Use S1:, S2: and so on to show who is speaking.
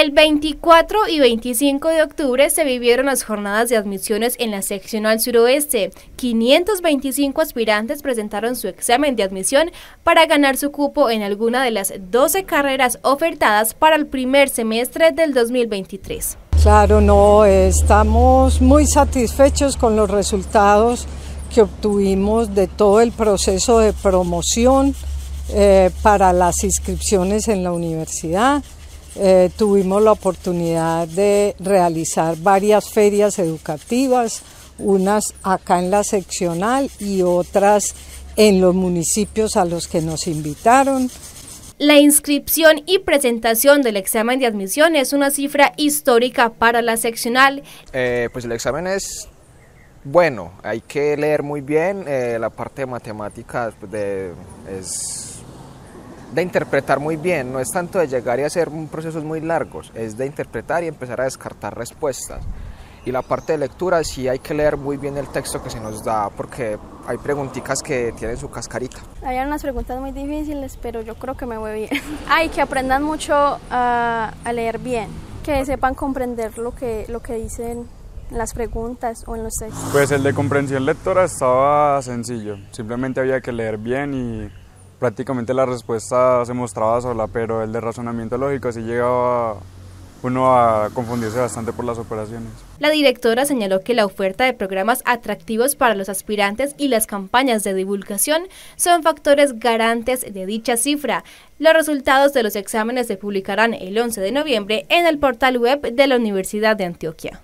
S1: El 24 y 25 de octubre se vivieron las jornadas de admisiones en la seccional suroeste. 525 aspirantes presentaron su examen de admisión para ganar su cupo en alguna de las 12 carreras ofertadas para el primer semestre del 2023.
S2: Claro, no, estamos muy satisfechos con los resultados que obtuvimos de todo el proceso de promoción eh, para las inscripciones en la universidad. Eh, tuvimos la oportunidad de realizar varias ferias educativas, unas acá en la seccional y otras en los municipios a los que nos invitaron.
S1: La inscripción y presentación del examen de admisión es una cifra histórica para la seccional.
S3: Eh, pues el examen es bueno, hay que leer muy bien, eh, la parte de pues, de, es de interpretar muy bien, no es tanto de llegar y hacer procesos muy largos, es de interpretar y empezar a descartar respuestas. Y la parte de lectura sí hay que leer muy bien el texto que se nos da porque hay preguntitas que tienen su cascarita.
S4: había unas preguntas muy difíciles, pero yo creo que me voy bien. Hay que aprendan mucho a, ah, a leer bien, que sepan comprender lo que, lo que dicen las preguntas o en los
S5: textos? Pues el de comprensión lectora estaba sencillo, simplemente había que leer bien y prácticamente la respuesta se mostraba sola, pero el de razonamiento lógico sí llegaba uno a confundirse bastante por las operaciones.
S1: La directora señaló que la oferta de programas atractivos para los aspirantes y las campañas de divulgación son factores garantes de dicha cifra. Los resultados de los exámenes se publicarán el 11 de noviembre en el portal web de la Universidad de Antioquia.